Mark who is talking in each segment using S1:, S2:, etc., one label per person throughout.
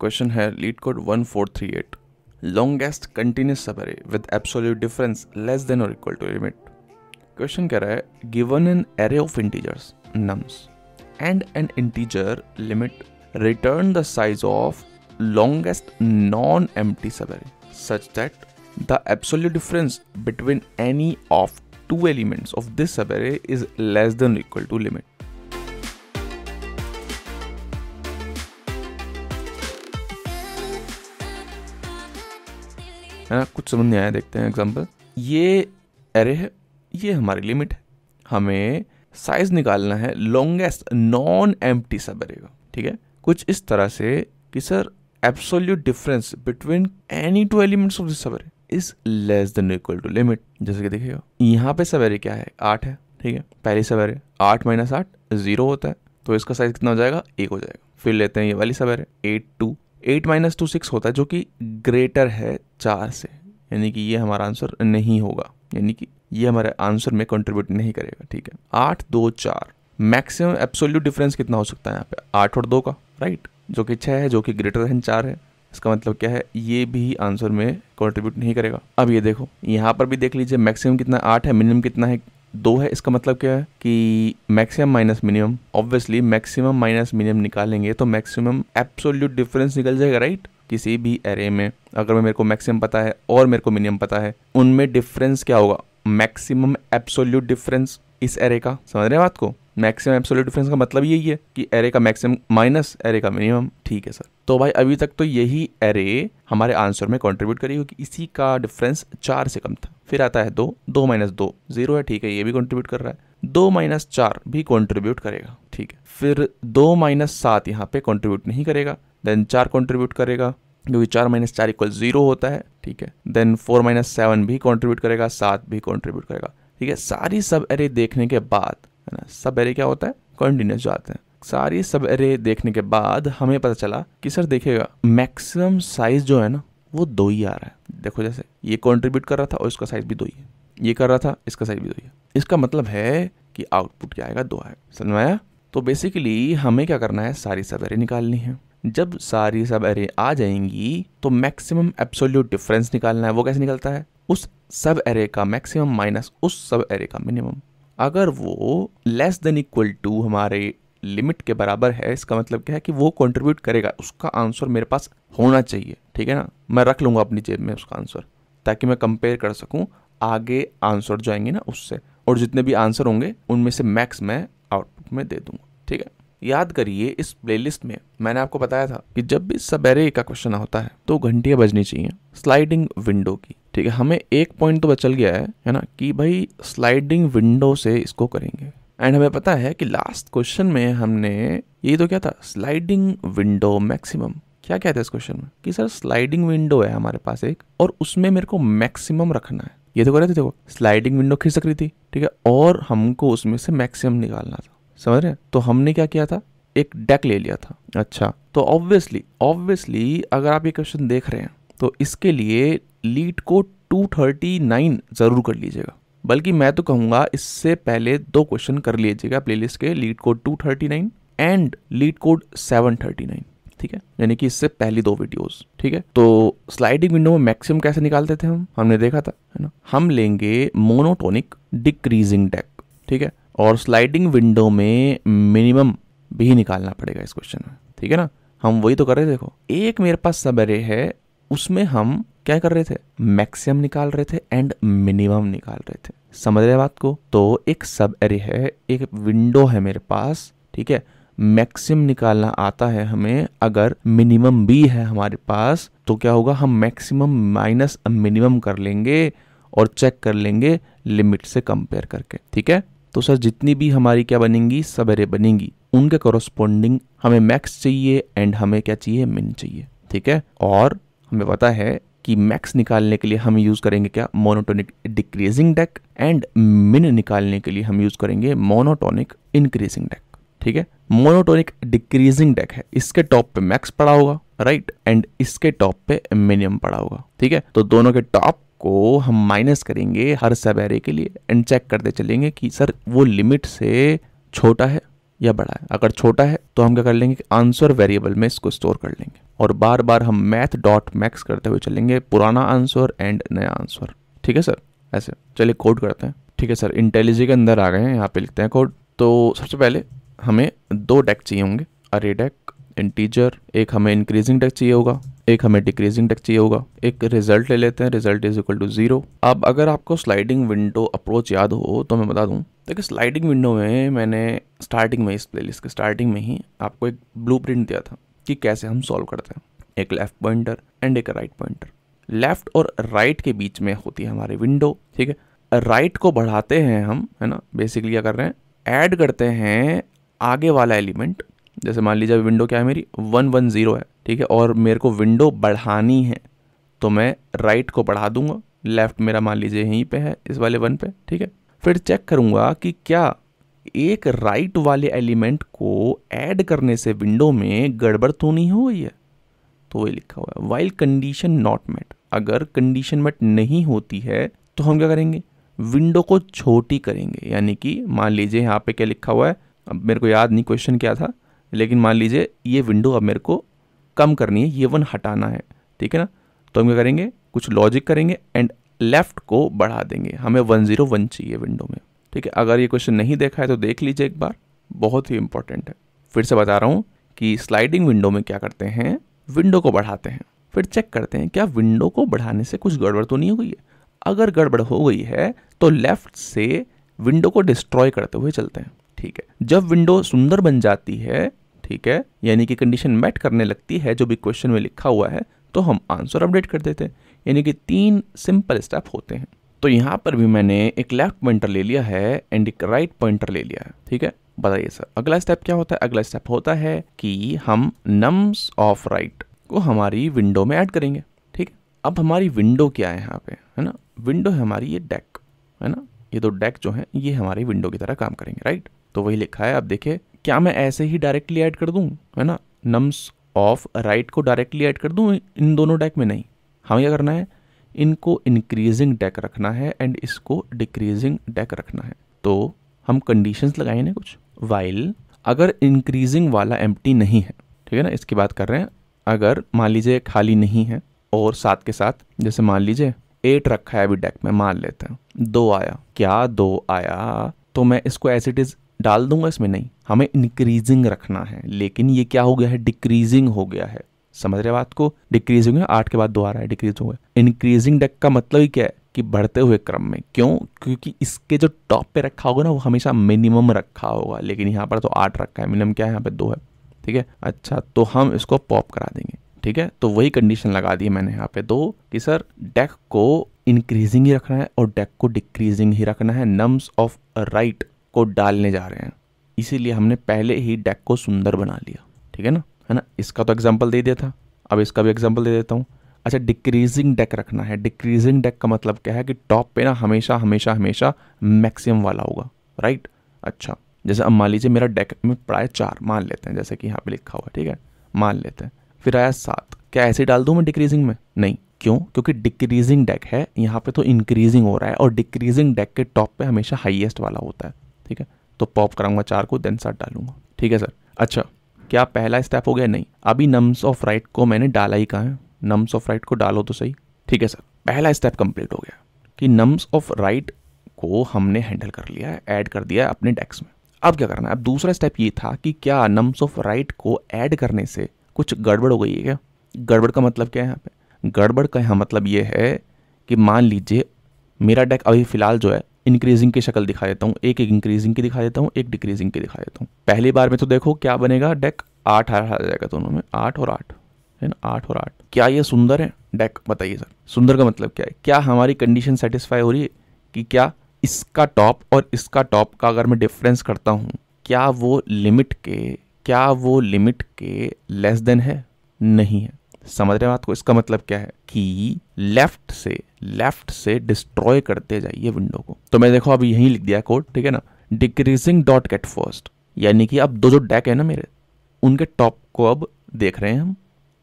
S1: question है LeetCode 1438 longest continuous subarray with absolute difference less than और equal to limit question कह रहा है given an array of integers nums and an integer limit return the size of longest non empty subarray such that the absolute difference between any of two elements of this subarray is less than equal to limit है ना कुछ समझ नहीं आया देखते हैं example ये array है ये हमारी लिमिट है हमें साइज निकालना है longest non empty subarray का ठीक है कुछ इस तरह से कि sir absolute difference between any two elements of this subarray is less than equal to limit जैसे कि देखिएगा यहाँ पे सब एरे क्या है आठ है ठीक है पहली सब एरे आठ माइनस आठ जीरो होता है तो इसका साइज कितना हो जाएगा एक हो जाएगा फिर लेते हैं ये वाली subarray eight two eight minus two six होता है जो कि ग्रेटर है चार से यानी कि ये हमारा आंसर नहीं होगा यानी कि ये हमारे आंसर में कंट्रीब्यूट नहीं करेगा ठीक है आठ दो चार मैक्सिमम एब्सोल्यूट डिफरेंस कितना हो सकता है यहाँ पे आठ और दो का राइट जो कि छः है जो कि ग्रेटर देन चार है इसका मतलब क्या है ये भी आंसर में कंट्रीब्यूट नहीं करेगा अब ये देखो यहाँ पर भी देख लीजिए मैक्सिमम कितना आठ है मिनिमम कितना है दो है इसका मतलब क्या है कि maximum minus minimum obviously maximum minus minimum निकालेंगे तो मैक्सिमम एब्सोल्यूट डिफरेंस निकल जाएगा राइट किसी भी एरे में अगर मेरे को मैक्सिमम पता है और मेरे को मिनिमम पता है उनमें डिफरेंस क्या होगा मैक्सिमम एब्सोल्यूट डिफरेंस इस एरे का समझ रहे हैं बात को मैक्सिमम एब्सोल्यूट डिफरेंस का मतलब यही है कि एरे का मैक्सिमम माइनस एरे का मिनिमम ठीक है सर तो भाई अभी तक तो यही एरे हमारे आंसर में कॉन्ट्रीब्यूट करी क्योंकि इसी का डिफरेंस चार से कम था फिर आता है दो दो माइनस दो जीरो है ठीक है ये भी कॉन्ट्रीब्यूट कर रहा है दो माइनस चार भी कॉन्ट्रीब्यूट करेगा ठीक है फिर दो माइनस सात यहाँ पे कॉन्ट्रीब्यूट नहीं करेगा देन चार कॉन्ट्रीब्यूट करेगा क्योंकि चार माइनस चार इक्वल जीरो होता है ठीक है देन फोर माइनस सेवन भी कॉन्ट्रीब्यूट करेगा सात भी कॉन्ट्रीब्यूट करेगा ठीक है सारी सब एरे देखने के बाद है ना सब एरे क्या होता है कंटिन्यूस जो आते हैं सारी सब एरे देखने के बाद हमें पता चला कि सर देखिएगा मैक्सिमम साइज जो है ना वो दो ही आ रहा है देखो जैसे ये कॉन्ट्रीब्यूट कर रहा था और इसका साइज भी दो ही है ये कर रहा था इसका साइज भी दो ही है इसका मतलब है कि आउटपुट क्या आएगा दो आएगा समझ में आया तो बेसिकली हमें क्या करना है सारी सब एरे निकालनी है जब सारी सब एरे आ जाएंगी तो मैक्सिमम एब्सोल्यूट डिफरेंस निकालना है वो कैसे निकलता है उस सब एरे का मैक्सिमम माइनस उस सब एरे का मिनिमम अगर वो लेस देन इक्वल टू हमारे लिमिट के बराबर है इसका मतलब क्या है कि वो कंट्रीब्यूट करेगा उसका आंसर मेरे पास होना चाहिए ठीक है ना मैं रख लूँगा अपनी जेब में उसका आंसर ताकि मैं कंपेयर कर सकूँ आगे आंसर जो आएंगे ना उससे और जितने भी आंसर होंगे उनमें से मैक्स मैं आउटपुट में दे दूंगा ठीक है याद करिए इस प्लेलिस्ट में मैंने आपको बताया था कि जब भी सबेरे का क्वेश्चन होता है तो घंटियाँ बजनी चाहिए स्लाइडिंग विंडो की ठीक है हमें एक पॉइंट तो बचल गया है है ना कि भाई स्लाइडिंग विंडो से इसको करेंगे एंड हमें पता है कि लास्ट क्वेश्चन में हमने ये तो क्या था स्लाइडिंग विंडो मैक्सिमम क्या कहते हैं इस क्वेश्चन में कि सर स्लाइडिंग विंडो है हमारे पास एक और उसमें मेरे को मैक्सिमम रखना है ये तो कर रहे थे देखो स्लाइडिंग विंडो खिसक रही थी ठीक है और हमको उसमें से मैक्सिमम निकालना था समझ रहे हैं तो हमने क्या किया था एक डेक ले लिया था अच्छा तो ऑब्वियसली ऑब्वियसली अगर आप ये क्वेश्चन देख रहे हैं तो इसके लिए लीड को 239 ज़रूर कर लीजिएगा बल्कि मैं तो कहूँगा इससे पहले दो क्वेश्चन कर लीजिएगा प्लेलिस्ट के LeetCode 239 and LeetCode 739 ठीक है यानी कि इससे पहली दो वीडियोस ठीक है तो स्लाइडिंग विंडो में मैक्सिमम कैसे निकालते थे हम हमने देखा था है ना हम लेंगे मोनोटोनिक डिक्रीजिंग डेक ठीक है और स्लाइडिंग विंडो में मिनिमम भी निकालना पड़ेगा इस क्वेश्चन में ठीक है ना हम वही तो कर रहे देखो एक मेरे पास सबरे है उसमें हम क्या कर रहे थे मैक्सिमम निकाल रहे थे एंड मिनिमम निकाल रहे थे समझ रहे बात को तो एक सब एरे है एक विंडो है मेरे पास ठीक है मैक्सिम निकालना आता है हमें अगर मिनिमम भी है हमारे पास तो क्या होगा हम मैक्सिमम माइनस मिनिमम कर लेंगे और चेक कर लेंगे लिमिट से कंपेयर करके ठीक है तो सर जितनी भी हमारी क्या बनेंगी सब एरे बनेंगी उनके कॉरस्पॉन्डिंग हमें मैक्स चाहिए एंड हमें क्या चाहिए मिन चाहिए ठीक है और हमें पता है कि मैक्स निकालने के लिए हम यूज़ करेंगे क्या मोनोटोनिक डिक्रीजिंग डेक एंड मिन निकालने के लिए हम यूज़ करेंगे मोनोटोनिक इंक्रीजिंग डेक ठीक है मोनोटोनिक डिक्रीजिंग डेक है इसके टॉप पे मैक्स पड़ा होगा राइट एंड इसके टॉप पे मिनिमम पड़ा होगा ठीक है तो दोनों के टॉप को हम माइनस करेंगे हर सबेरे के लिए एंड चेक करते चलेंगे कि सर वो लिमिट से छोटा है या बड़ा है अगर छोटा है तो हम क्या कर लेंगे आंसर वेरिएबल में इसको स्टोर कर लेंगे और बार बार हम मैथ डॉट मैक्स करते हुए चलेंगे पुराना आंसर एंड नया आंसर ठीक है सर ऐसे चलिए कोड करते हैं ठीक है सर इंटेलिजी के अंदर आ गए हैं यहाँ पे लिखते हैं कोड तो सबसे पहले हमें दो डेक चाहिए होंगे अरे डेक इंटीजर एक हमें इंक्रीजिंग डेक चाहिए होगा एक हमें डिक्रीजिंग डेक चाहिए होगा एक रिजल्ट ले लेते हैं result is equal to zero अब अगर आपको स्लाइडिंग विंडो अप्रोच याद हो तो मैं बता दूं देखिए स्लाइडिंग विंडो में मैंने स्टार्टिंग में इस प्लेलिस्ट के स्टार्टिंग में ही आपको एक ब्लू दिया था कि कैसे हम सॉल्व करते हैं एक लेफ्ट पॉइंटर एंड एक राइट पॉइंटर लेफ्ट और राइट के बीच में होती है हमारी विंडो ठीक है राइट को बढ़ाते हैं हम है ना बेसिकली क्या कर रहे हैं ऐड करते हैं आगे वाला एलिमेंट जैसे मान लीजिए विंडो क्या है मेरी वन वन जीरो है ठीक है और मेरे को विंडो बढ़ानी है तो मैं राइट को बढ़ा दूंगा लेफ़्ट मेरा मान लीजिए यहीं पे है इस वाले वन पे ठीक है फिर चेक करूंगा कि क्या एक राइट वाले एलिमेंट को ऐड करने से विंडो में गड़बड़ तो नहीं हो गई है तो वही लिखा हुआ है वाइल कंडीशन नॉट मेट अगर कंडीशन मेट नहीं होती है तो हम क्या करेंगे विंडो को छोटी करेंगे यानी कि मान लीजिए यहाँ पे क्या लिखा हुआ है अब मेरे को याद नहीं क्वेश्चन क्या था लेकिन मान लीजिए ये विंडो अब मेरे को कम करनी है ये वन हटाना है ठीक है ना तो हम क्या करेंगे कुछ लॉजिक करेंगे एंड लेफ्ट को बढ़ा देंगे हमें वन ज़ीरो वन चाहिए विंडो में ठीक है अगर ये क्वेश्चन नहीं देखा है तो देख लीजिए एक बार बहुत ही इंपॉर्टेंट है फिर से बता रहा हूँ कि स्लाइडिंग विंडो में क्या करते हैं विंडो को बढ़ाते हैं फिर चेक करते हैं क्या विंडो को बढ़ाने से कुछ गड़बड़ तो नहीं हुई है अगर गड़बड़ हो गई है तो लेफ्ट से विंडो को डिस्ट्रॉय करते हुए चलते हैं ठीक है जब विंडो सुंदर बन जाती है ठीक है यानी कि कंडीशन मैट करने लगती है जो भी क्वेश्चन में लिखा हुआ है तो हम आंसर अपडेट कर देते हैं यानी कि तीन सिंपल स्टेप होते हैं तो यहाँ पर भी मैंने एक लेफ्ट पॉइंटर ले लिया है एंड एक राइट पॉइंटर ले लिया है ठीक है बताइए सर अगला स्टेप क्या होता है अगला स्टेप होता है कि हम नम्स ऑफ राइट को हमारी विंडो में ऐड करेंगे ठीक अब हमारी विंडो क्या है यहाँ पे है ना विंडो है हमारी ये डेक है ना ये दो डेक जो है ये हमारी विंडो की तरह काम करेंगे राइट तो वही लिखा है आप देखिए क्या मैं ऐसे ही डायरेक्टली ऐड कर दूँ है ना नम्स ऑफ राइट को डायरेक्टली ऐड कर दूँ इन दोनों डेक में नहीं हमें क्या करना है इनको इंक्रीजिंग डेक रखना है एंड इसको डिक्रीजिंग डेक रखना है तो हम कंडीशंस लगाए ना कुछ वाइल अगर इंक्रीजिंग वाला एम नहीं है ठीक है ना इसकी बात कर रहे हैं अगर मान लीजिए खाली नहीं है और साथ के साथ जैसे मान लीजिए एट रखा है अभी डेक में मान लेते हैं दो आया क्या दो आया तो मैं इसको एज इट इज डाल दूंगा इसमें नहीं हमें इंक्रीजिंग रखना है लेकिन ये क्या हो गया है डिक्रीजिंग हो गया है समझ रहे बात को डिक्रीजिंग आठ के बाद दो आ रहा है डिक्रीज गया इंक्रीजिंग डेक का मतलब ही क्या है कि बढ़ते हुए क्रम में क्यों क्योंकि इसके जो टॉप पे रखा होगा ना वो हमेशा मिनिमम रखा होगा लेकिन यहाँ पर तो आठ रखा है मिनिमम क्या है यहाँ पे दो है ठीक है अच्छा तो हम इसको पॉप करा देंगे ठीक है तो वही कंडीशन लगा दी मैंने यहाँ पे दो कि सर डेक को इंक्रीजिंग ही रखना है और डेक को डिक्रीजिंग ही रखना है नम्स ऑफ राइट को डालने जा रहे हैं इसीलिए हमने पहले ही डेक को सुंदर बना लिया ठीक है ना है ना इसका तो एग्जाम्पल दे दिया था अब इसका भी एग्जाम्पल दे देता हूँ अच्छा डिक्रीजिंग डेक रखना है डिक्रीजिंग डेक का मतलब क्या है कि टॉप पे ना हमेशा हमेशा हमेशा मैक्सिमम वाला होगा राइट अच्छा जैसे अब मान लीजिए मेरा डेक में प्राय चार मान लेते हैं जैसे कि यहाँ पे लिखा हुआ ठीक है मान लेते हैं फिर आया सात क्या ऐसे डाल दूँ मैं डिक्रीजिंग में नहीं क्यों क्योंकि डिक्रीजिंग डेक है यहाँ पे तो इंक्रीजिंग हो रहा है और डिक्रीजिंग डेक के टॉप पे हमेशा हाइएस्ट वाला होता है ठीक है तो पॉप कराऊंगा चार को देन साथ डालूंगा ठीक है सर अच्छा क्या पहला स्टेप हो गया नहीं अभी नम्स ऑफ राइट को मैंने डाला ही कहा है नम्स ऑफ राइट को डालो तो सही ठीक है सर पहला स्टेप कंप्लीट हो गया कि नम्स ऑफ राइट को हमने हैंडल कर लिया है ऐड कर दिया है अपने डेक्स में अब क्या करना है अब दूसरा स्टेप ये था कि क्या नम्स ऑफ राइट को ऐड करने से कुछ गड़बड़ हो गई है क्या गड़बड़ का मतलब क्या है यहाँ पे गड़बड़ का यहाँ मतलब ये है कि मान लीजिए मेरा डेक अभी फ़िलहाल जो है इंक्रीजिंग की शक्ल दिखा देता हूँ एक एक इंक्रीजिंग की दिखा देता हूँ एक डिक्रीजिंग की दिखा देता हूँ पहली बार में तो देखो क्या बनेगा डेक आठ आठ आ जाएगा दोनों में आठ और आठ है ना आठ और आठ क्या ये सुंदर है डेक बताइए सर सुंदर का मतलब क्या है क्या हमारी कंडीशन सेटिस्फाई हो रही है कि क्या इसका टॉप और इसका टॉप का अगर मैं डिफरेंस करता हूँ क्या वो लिमिट के क्या वो लिमिट के लेस देन है नहीं है समझ रहे हैं बात को इसका मतलब क्या है कि लेफ्ट से लेफ्ट से डिस्ट्रॉय करते जाइए विंडो को तो मैं देखो अब यही लिख दिया कोड ठीक है ना डिक्रीजिंग डॉट गेट फर्स्ट यानी कि अब दो जो डेक है ना मेरे उनके टॉप को अब देख रहे हैं हम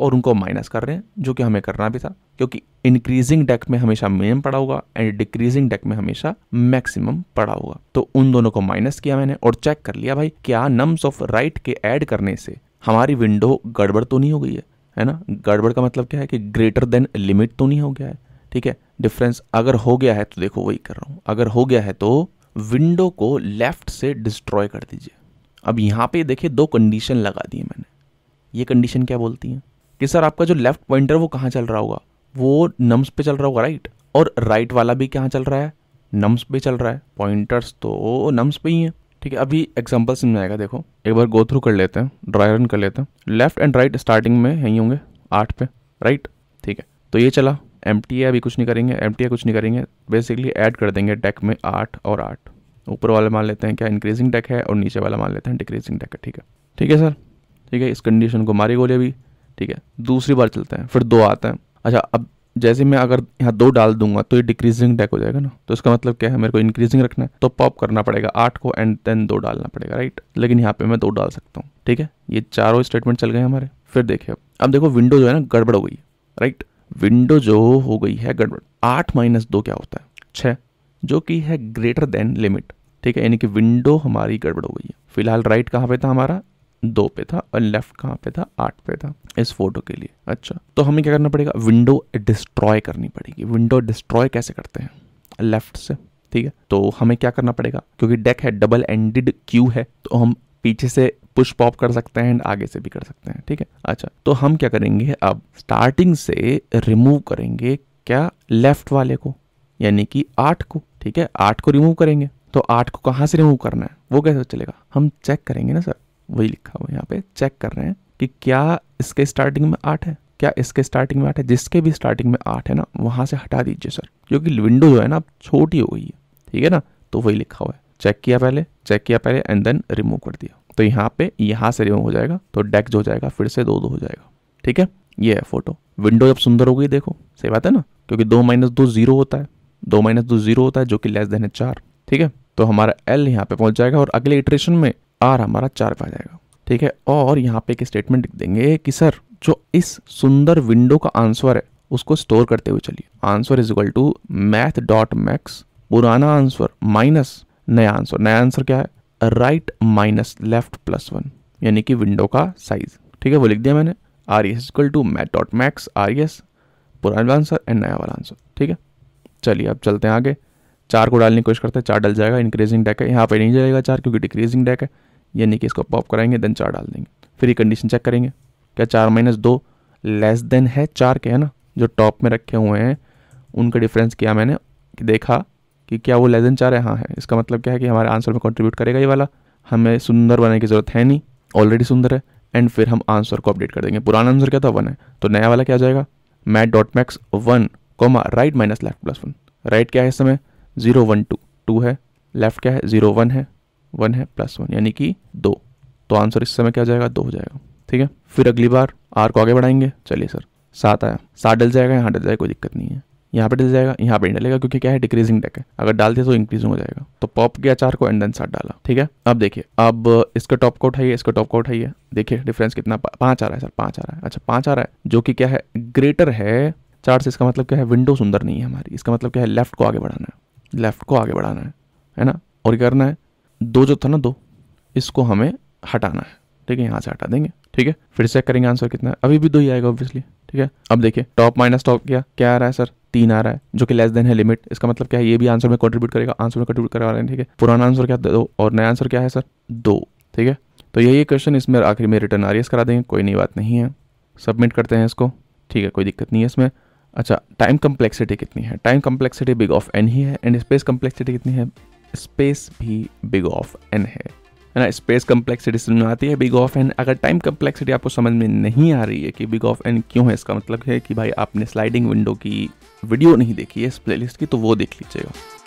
S1: और उनको माइनस कर रहे हैं जो कि हमें करना भी था क्योंकि इंक्रीजिंग डेक में हमेशा मिनिमम पड़ा होगा एंड डिक्रीजिंग डेक में हमेशा मैक्सिमम पड़ा होगा तो उन दोनों को माइनस किया मैंने और चेक कर लिया भाई क्या नम्स ऑफ राइट के ऐड करने से हमारी विंडो गड़बड़ तो नहीं हो गई है है ना गड़बड़ का मतलब क्या है कि ग्रेटर देन लिमिट तो नहीं हो गया है ठीक है डिफरेंस अगर हो गया है तो देखो वही कर रहा हूँ अगर हो गया है तो विंडो को लेफ्ट से डिस्ट्रॉय कर दीजिए अब यहाँ पे देखिए दो कंडीशन लगा दी मैंने ये कंडीशन क्या बोलती है कि सर आपका जो लेफ्ट पॉइंटर वो कहाँ चल रहा होगा वो नम्स पे चल रहा होगा राइट और राइट वाला भी कहाँ चल रहा है नम्स पे चल रहा है पॉइंटर्स तो नम्स पे ही हैं ठीक है अभी एग्जाम्पल समझ आएगा देखो एक बार गो थ्रू कर लेते हैं ड्राई रन कर लेते हैं लेफ्ट एंड राइट स्टार्टिंग में यहीं होंगे आठ पे राइट ठीक है तो ये चला एम टी है अभी कुछ नहीं करेंगे एम टी कुछ नहीं करेंगे बेसिकली ऐड कर देंगे डेक में आठ और आठ ऊपर वाला मान लेते हैं क्या इंक्रीजिंग डेक है और नीचे वाला मान लेते हैं डिक्रीजिंग डेक है ठीक है ठीक है सर ठीक है इस कंडीशन को मारी गोली अभी ठीक है दूसरी बार चलते हैं फिर दो आते हैं अच्छा अब जैसे मैं अगर यहाँ दो डाल दूंगा तो ये डिक्रीजिंग डेक हो जाएगा ना तो इसका मतलब क्या है मेरे को इंक्रीजिंग रखना है तो पॉप करना पड़ेगा आठ को एंड देन दो डालना पड़ेगा राइट लेकिन यहाँ पे मैं दो डाल सकता हूँ ठीक है ये चारों स्टेटमेंट चल गए हमारे फिर देखिए अब अब देखो विंडो जो है ना गड़बड़ हो गई राइट विंडो जो हो गई है गड़बड़ आठ माइनस दो क्या होता है छः जो कि है ग्रेटर देन लिमिट ठीक है यानी कि विंडो हमारी गड़बड़ हो गई है फिलहाल राइट कहाँ पे था हमारा दो पे था और लेफ्ट कहाँ पे था आठ पे था इस फोटो के लिए अच्छा तो हमें क्या करना पड़ेगा विंडो डिस्ट्रॉय करनी पड़ेगी विंडो डिस्ट्रॉय कैसे करते हैं लेफ्ट से ठीक है तो हमें क्या करना पड़ेगा क्योंकि डेक है डबल एंडेड क्यू है तो हम पीछे से पुश पॉप कर सकते हैं एंड आगे से भी कर सकते हैं ठीक है अच्छा तो हम क्या करेंगे अब स्टार्टिंग से रिमूव करेंगे क्या लेफ्ट वाले को यानी कि आठ को ठीक है आठ को रिमूव करेंगे तो आठ को कहाँ से रिमूव करना है वो कैसे चलेगा हम चेक करेंगे ना सर वही लिखा हुआ है यहाँ पे चेक कर रहे हैं कि क्या इसके स्टार्टिंग में आठ है क्या इसके स्टार्टिंग में आठ है जिसके भी स्टार्टिंग में आठ है ना वहाँ से हटा दीजिए सर क्योंकि विंडो जो है ना अब छोटी हो गई है ठीक है ना तो वही लिखा हुआ है चेक किया पहले चेक किया पहले एंड देन रिमूव कर दिया तो यहाँ पे यहाँ से रिमूव हो जाएगा तो डेक्स हो जाएगा फिर से दो दो हो जाएगा ठीक है ये है फोटो विंडो जब सुंदर हो गई देखो सही बात है ना क्योंकि दो माइनस दो जीरो होता है दो माइनस दो जीरो होता है जो कि लेस देन है चार ठीक है तो हमारा एल यहाँ पे पहुंच जाएगा और अगले इटरेशन में आर हमारा चार पे आ जाएगा ठीक है और यहाँ पे एक स्टेटमेंट लिख देंगे कि सर जो इस सुंदर विंडो का आंसर है उसको स्टोर करते हुए चलिए answer is equal to math dot max पुराना आंसर माइनस नया आंसर नया आंसर क्या है right minus left plus one यानी कि विंडो का साइज ठीक है वो लिख दिया मैंने R S equal to math dot max R S पुराना आंसर एंड नया वाला आंसर ठीक है चलिए अब चलते हैं आगे चार को डालने की कोशिश करते हैं चार डल जाएगा इंक्रीजिंग डेक है यहाँ पर नहीं जाएगा चार क्योंकि डिक्रीजिंग डेक है यानी कि इसको पॉप कराएंगे देन चार डाल देंगे फिर ये कंडीशन चेक करेंगे क्या चार माइनस दो लेस देन है चार के है ना जो टॉप में रखे हुए हैं उनका डिफरेंस किया मैंने कि देखा कि क्या वो लेस देन चार है हाँ है इसका मतलब क्या है कि हमारे आंसर में कॉन्ट्रीब्यूट करेगा ये वाला हमें सुंदर बनाने की ज़रूरत है नहीं ऑलरेडी सुंदर है एंड फिर हम आंसर को अपडेट कर देंगे पुराना आंसर क्या था वन है तो नया वाला क्या जाएगा math dot max one comma right minus left plus one right क्या है इस समय जीरो वन टू टू है लेफ्ट क्या है जीरो वन है वन है प्लस वन यानी कि दो तो आंसर इस समय क्या जाएगा दो हो जाएगा ठीक है फिर अगली बार आर को आगे बढ़ाएंगे चलिए सर सात आया सात डल जाएगा यहाँ डल जाएगा कोई दिक्कत नहीं है यहाँ पे डल जाएगा यहाँ पे नहीं डलेगा क्योंकि क्या है डिक्रीजिंग डेक है अगर डाल दिया तो इंक्रीजिंग हो जाएगा तो पॉप गया चार को एंड सात डाला ठीक है अब देखिए अब इसका टॉप को उठाइए इसका टॉप को उठाइए देखिए डिफरेंस कितना पाँच आ रहा है सर पाँच आ रहा है अच्छा पाँच आ रहा है जो कि क्या है ग्रेटर है चार से इसका मतलब क्या है विंडो सुंदर नहीं है हमारी इसका मतलब क्या है लेफ्ट को आगे बढ़ाना है लेफ्ट को आगे बढ़ाना है है ना और करना है दो जो था ना दो इसको हमें हटाना है ठीक है यहाँ से हटा देंगे ठीक है फिर चेक करेंगे आंसर कितना है अभी भी दो ही आएगा ऑब्वियसली ठीक है अब देखिए टॉप माइनस टॉप किया क्या आ रहा है सर तीन आ रहा है जो कि लेस देन है लिमिट इसका मतलब क्या है ये भी आंसर में कंट्रीब्यूट करेगा आंसर में कंट्रीब्यूट करवा रहे हैं ठीक है पुराना आंसर क्या दो और नया आंसर क्या है सर दो ठीक है तो यही क्वेश्चन इसमें आखिर में रिटर्न आ आर करा देंगे कोई नई बात नहीं है सबमिट करते हैं इसको ठीक है कोई दिक्कत नहीं है इसमें अच्छा टाइम कम्प्लेक्सिटी कितनी है time complexity big of N ही है एंड स्पेस कम्प्लेक्सिटी कितनी है स्पेस भी बिग ऑफ एन है है ना स्पेस कम्प्लेक्सिटी समझ में आती है बिग ऑफ एन अगर टाइम कम्प्लेक्सिटी आपको समझ में नहीं आ रही है कि बिग ऑफ एन क्यों है इसका मतलब है कि भाई आपने स्लाइडिंग विंडो की वीडियो नहीं देखी है इस प्लेलिस्ट की तो वो देख लीजिएगा